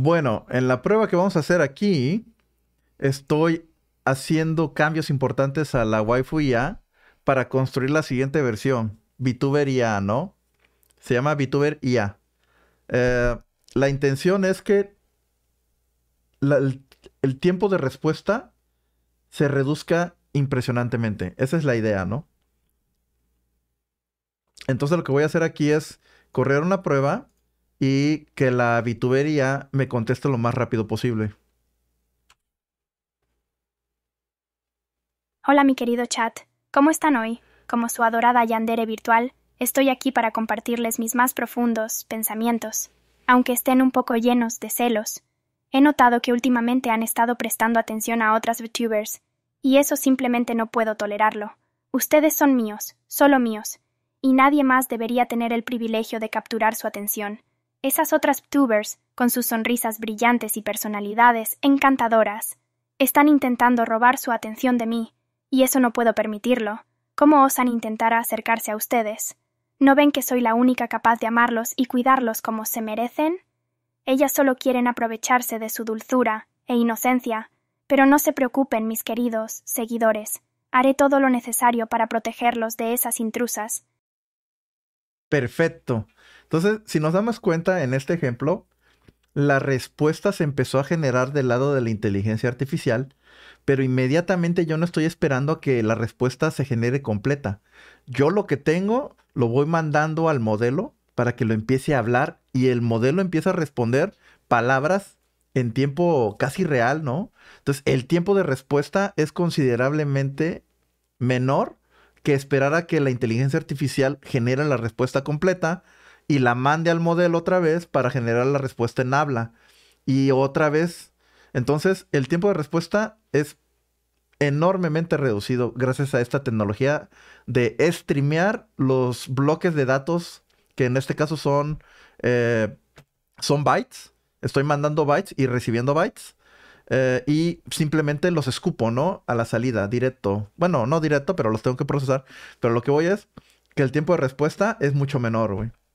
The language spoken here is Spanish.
Bueno, en la prueba que vamos a hacer aquí, estoy haciendo cambios importantes a la waifu IA para construir la siguiente versión, VTuber IA, ¿no? Se llama VTuber IA. Eh, la intención es que el tiempo de respuesta se reduzca impresionantemente. Esa es la idea, ¿no? Entonces lo que voy a hacer aquí es correr una prueba y que la vitubería me conteste lo más rápido posible. Hola mi querido chat, ¿cómo están hoy? Como su adorada Yandere virtual, estoy aquí para compartirles mis más profundos pensamientos, aunque estén un poco llenos de celos. He notado que últimamente han estado prestando atención a otras VTubers, y eso simplemente no puedo tolerarlo. Ustedes son míos, solo míos, y nadie más debería tener el privilegio de capturar su atención. Esas otras tubers, con sus sonrisas brillantes y personalidades encantadoras, están intentando robar su atención de mí, y eso no puedo permitirlo. ¿Cómo osan intentar acercarse a ustedes? ¿No ven que soy la única capaz de amarlos y cuidarlos como se merecen? Ellas solo quieren aprovecharse de su dulzura e inocencia, pero no se preocupen, mis queridos seguidores. Haré todo lo necesario para protegerlos de esas intrusas, perfecto. Entonces, si nos damos cuenta en este ejemplo, la respuesta se empezó a generar del lado de la inteligencia artificial, pero inmediatamente yo no estoy esperando a que la respuesta se genere completa. Yo lo que tengo lo voy mandando al modelo para que lo empiece a hablar y el modelo empieza a responder palabras en tiempo casi real, ¿no? Entonces, el tiempo de respuesta es considerablemente menor que esperar a que la inteligencia artificial genere la respuesta completa y la mande al modelo otra vez para generar la respuesta en habla. Y otra vez, entonces el tiempo de respuesta es enormemente reducido gracias a esta tecnología de streamear los bloques de datos que en este caso son, eh, son bytes. Estoy mandando bytes y recibiendo bytes eh, y simplemente los escupo, ¿no? A la salida, directo. Bueno, no directo, pero los tengo que procesar. Pero lo que voy es que el tiempo de respuesta es mucho menor, güey.